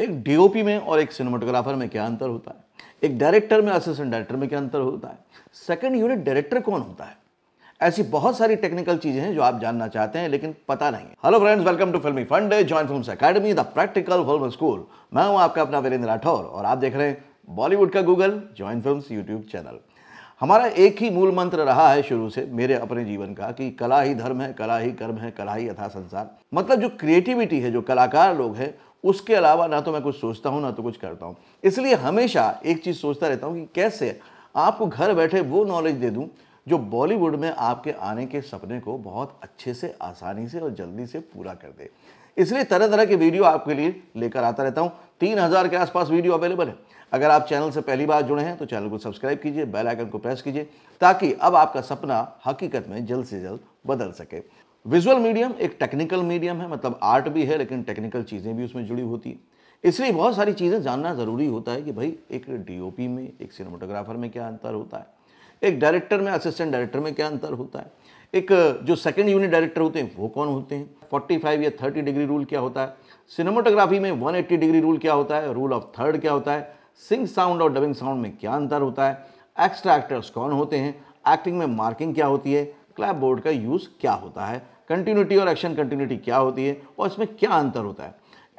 एक डीओपी में और एक सिनेमाटोग्राफर में क्या अंतर होता है एक डायरेक्टर में असिस्टेंट डायरेक्टर में क्या अंतर होता है सेकंड यूनिट डायरेक्टर कौन होता है ऐसी बहुत सारी टेक्निकल चीजें हैं जो आप जानना चाहते हैं लेकिन पता नहीं hello friends welcome to filmy fund join film academy the practical film school मैं हूं आपका अपना वीरेंद्र राठौर और आप देख रहे हैं बॉलीवुड का Google join film YouTube channel हमारा एक ही मूल मंत्र रहा है शुरू से मेरे अपने जीवन का कि कला ही धर्म है कला ही कर्म है कला ही यथा संसार मतलब जो क्रिएटिविटी है जो कलाकार लोग हैं उसके अलावा ना तो मैं कुछ सोचता हूँ ना तो कुछ करता हूँ इसलिए हमेशा एक चीज़ सोचता रहता हूँ कि कैसे आपको घर बैठे वो नॉलेज दे दूँ जो बॉलीवुड में आपके आने के सपने को बहुत अच्छे से आसानी से और जल्दी से पूरा कर दे इसलिए तरह तरह के वीडियो आपके लिए लेकर आता रहता हूँ तीन हज़ार के आसपास वीडियो अवेलेबल है अगर आप चैनल से पहली बार जुड़े हैं तो चैनल को सब्सक्राइब कीजिए बेल आइकन को प्रेस कीजिए ताकि अब आपका सपना हकीकत में जल्द से जल्द बदल सके विजुअल मीडियम एक टेक्निकल मीडियम है मतलब आर्ट भी है लेकिन टेक्निकल चीज़ें भी उसमें जुड़ी होती हैं इसलिए बहुत सारी चीज़ें जानना ज़रूरी होता है कि भाई एक डीओपी में एक सिनेमाटोग्राफर में क्या अंतर होता है एक डायरेक्टर में असिस्टेंट डायरेक्टर में क्या अंतर होता है एक जो सेकंड यूनिट डायरेक्टर होते हैं वो कौन होते हैं 45 या 30 डिग्री रूल क्या होता है सिनेमाटोग्राफी में 180 डिग्री रूल क्या होता है रूल ऑफ थर्ड क्या होता है सिंग साउंड और डबिंग साउंड में क्या अंतर होता है एक्स्ट्रा एक्टर्स कौन होते हैं एक्टिंग में मार्किंग क्या होती है क्लैप बोर्ड का यूज़ क्या होता है कंटिन्यूटी और एक्शन कंटिन्यूटी क्या होती है और इसमें क्या अंतर होता है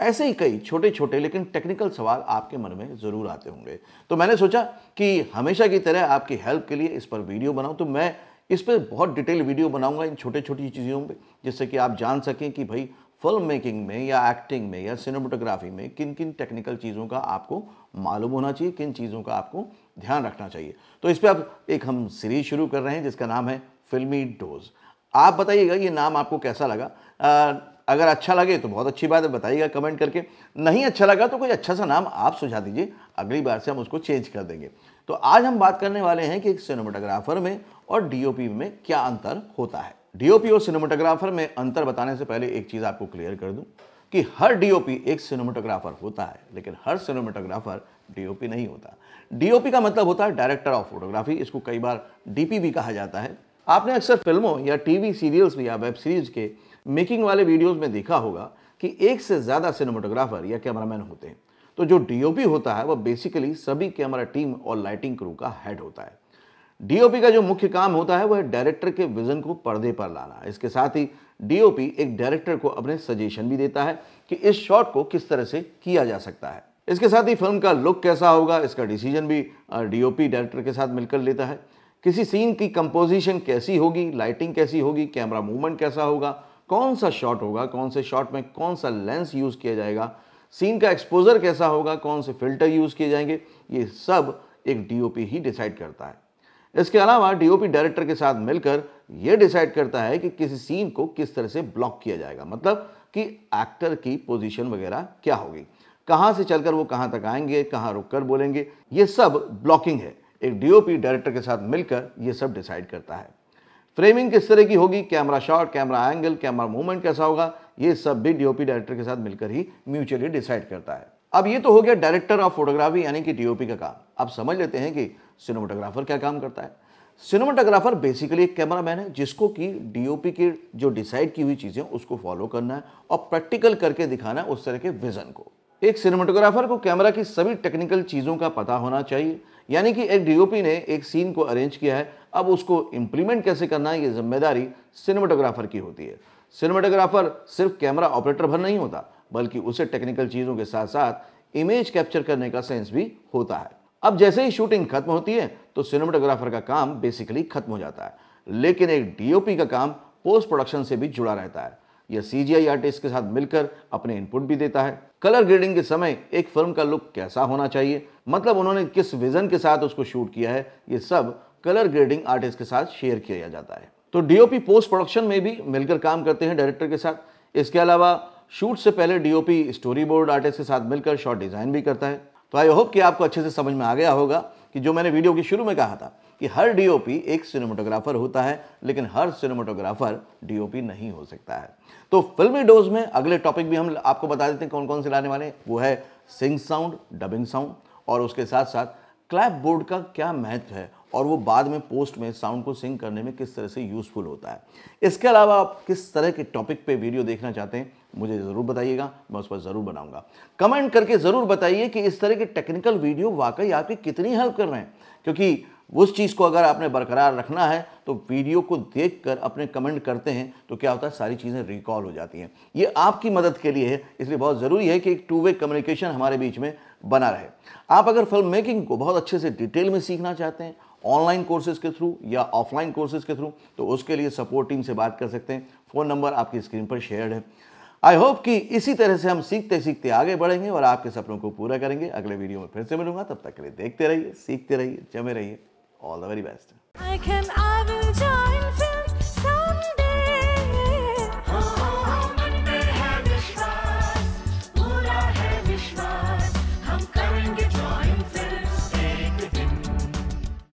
ऐसे ही कई छोटे छोटे लेकिन टेक्निकल सवाल आपके मन में ज़रूर आते होंगे तो मैंने सोचा कि हमेशा की तरह आपकी हेल्प के लिए इस पर वीडियो बनाऊं तो मैं इस पर बहुत डिटेल वीडियो बनाऊंगा इन छोटे छोटी चीज़ों पे जिससे कि आप जान सकें कि भाई फिल्म मेकिंग में या एक्टिंग में या सिनेमाटोग्राफी में किन किन टेक्निकल चीज़ों का आपको मालूम होना चाहिए किन चीज़ों का आपको ध्यान रखना चाहिए तो इस पर अब एक हम सीरीज शुरू कर रहे हैं जिसका नाम है फिल्मी डोज आप बताइएगा ये नाम आपको कैसा लगा आ, अगर अच्छा लगे तो बहुत अच्छी बात है बताइएगा कमेंट करके नहीं अच्छा लगा तो कोई अच्छा सा नाम आप सुझा दीजिए अगली बार से हम उसको चेंज कर देंगे तो आज हम बात करने वाले हैं कि एक सिनेमाटोग्राफर में और डीओपी में क्या अंतर होता है डीओपी और सिनेमाटोग्राफर में अंतर बताने से पहले एक चीज़ आपको क्लियर कर दूँ कि हर डीओपी एक सिनेमाटोग्राफर होता है लेकिन हर सिनेमाटोग्राफर डीओपी नहीं होता डीओपी का मतलब होता है डायरेक्टर ऑफ फोटोग्राफी इसको कई बार डीपी भी कहा जाता है आपने अक्सर फिल्मों या टीवी सीरियल्स या वेब सीरीज के मेकिंग वाले वीडियोस में देखा होगा कि एक से ज़्यादा सिनेमाटोग्राफर या कैमरामैन होते हैं तो जो डीओपी होता है वह बेसिकली सभी कैमरा टीम और लाइटिंग क्रू का हेड होता है डीओपी का जो मुख्य काम होता है वह डायरेक्टर के विजन को पर्दे पर लाना इसके साथ ही डीओपी एक डायरेक्टर को अपने सजेशन भी देता है कि इस शॉट को किस तरह से किया जा सकता है इसके साथ ही फिल्म का लुक कैसा होगा इसका डिसीजन भी डीओपी डायरेक्टर के साथ मिलकर लेता है किसी सीन की कंपोजिशन कैसी होगी लाइटिंग कैसी होगी कैमरा मूवमेंट कैसा होगा कौन सा शॉट होगा कौन से शॉट में कौन सा लेंस यूज़ किया जाएगा सीन का एक्सपोजर कैसा होगा कौन से फिल्टर यूज़ किए जाएंगे ये सब एक डीओपी ही डिसाइड करता है इसके अलावा डीओपी डायरेक्टर के साथ मिलकर यह डिसाइड करता है कि किसी सीन को किस तरह से ब्लॉक किया जाएगा मतलब कि एक्टर की पोजीशन वगैरह क्या होगी कहाँ से चलकर वो कहाँ तक आएंगे कहाँ रुककर बोलेंगे ये सब ब्लॉकिंग है एक डीओपी डायरेक्टर के साथ मिलकर ये सब डिसाइड करता है फ्रेमिंग किस तरह की होगी camera shot camera angle camera movement कैसा होगा ये सब भी डीओपी डायरेक्टर के साथ मिलकर ही म्यूचुअली डिसाइड करता है अब ये तो हो गया डायरेक्टर ऑफ फोटोग्राफी यानी कि डीओपी का काम अब समझ लेते हैं कि सिनेमाटोग्राफर क्या काम करता है सिनेमाटोग्राफर बेसिकली एक मैन है जिसको कि डीओपी की जो डिसाइड की हुई चीज़ें उसको फॉलो करना है और प्रैक्टिकल करके दिखाना है उस तरह के विजन को एक सिनेमाटोग्राफर को कैमरा की सभी टेक्निकल चीज़ों का पता होना चाहिए यानी कि एक डीओपी ने एक सीन को अरेंज किया है अब उसको इंप्लीमेंट कैसे करना है ये जिम्मेदारी सिनेमाटोग्राफर की होती है सिनेमाटोग्राफर सिर्फ कैमरा ऑपरेटर भर नहीं होता बल्कि उसे टेक्निकल चीज़ों के साथ साथ इमेज कैप्चर करने का सेंस भी होता है अब जैसे ही शूटिंग खत्म होती है तो सिनेमाटोग्राफर का काम बेसिकली खत्म हो जाता है लेकिन एक डीओपी का काम पोस्ट प्रोडक्शन से भी जुड़ा रहता है यह सी जी आर्टिस्ट के साथ मिलकर अपने इनपुट भी देता है कलर ग्रेडिंग के समय एक फिल्म का लुक कैसा होना चाहिए मतलब उन्होंने किस विजन के साथ उसको शूट किया है ये सब कलर ग्रेडिंग आर्टिस्ट के साथ शेयर किया जाता है तो डीओपी पोस्ट प्रोडक्शन में भी मिलकर काम करते हैं डायरेक्टर के साथ इसके अलावा शूट से पहले डीओपी स्टोरी बोर्ड आर्टिस्ट के साथ मिलकर शॉर्ट डिज़ाइन भी करता है तो आई होप कि आपको अच्छे से समझ में आ गया होगा कि जो मैंने वीडियो के शुरू में कहा था कि हर डीओपी एक सिनेमाटोग्राफर होता है लेकिन हर सिनेमाटोग्राफर डीओपी नहीं हो सकता है तो फिल्मी डोज में अगले टॉपिक भी हम आपको बता देते हैं कौन कौन से लाने वाले वो है सिंग साउंड डबिंग साउंड और उसके साथ साथ क्लैप बोर्ड का क्या महत्व है और वो बाद में पोस्ट में साउंड को सिंग करने में किस तरह से यूज़फुल होता है इसके अलावा आप किस तरह के टॉपिक पे वीडियो देखना चाहते हैं मुझे ज़रूर बताइएगा मैं उस पर ज़रूर बनाऊंगा कमेंट करके ज़रूर बताइए कि इस तरह के टेक्निकल वीडियो वाकई आपकी कितनी हेल्प कर रहे हैं क्योंकि उस चीज़ को अगर आपने बरकरार रखना है तो वीडियो को देख कर अपने कमेंट करते हैं तो क्या होता है सारी चीज़ें रिकॉल हो जाती हैं ये आपकी मदद के लिए है इसलिए बहुत ज़रूरी है कि एक टू वे कम्युनिकेशन हमारे बीच में बना रहे आप अगर फिल्म मेकिंग को बहुत अच्छे से डिटेल में सीखना चाहते हैं ऑनलाइन कोर्सेज के थ्रू या ऑफलाइन कोर्सेज के थ्रू तो उसके लिए सपोर्ट टीम से बात कर सकते हैं फ़ोन नंबर आपकी स्क्रीन पर शेयर्ड है आई होप कि इसी तरह से हम सीखते सीखते आगे बढ़ेंगे और आपके सपनों को पूरा करेंगे अगले वीडियो में फिर से मिलूंगा तब तक के लिए देखते रहिए सीखते रहिए जमे रहिए All the very best.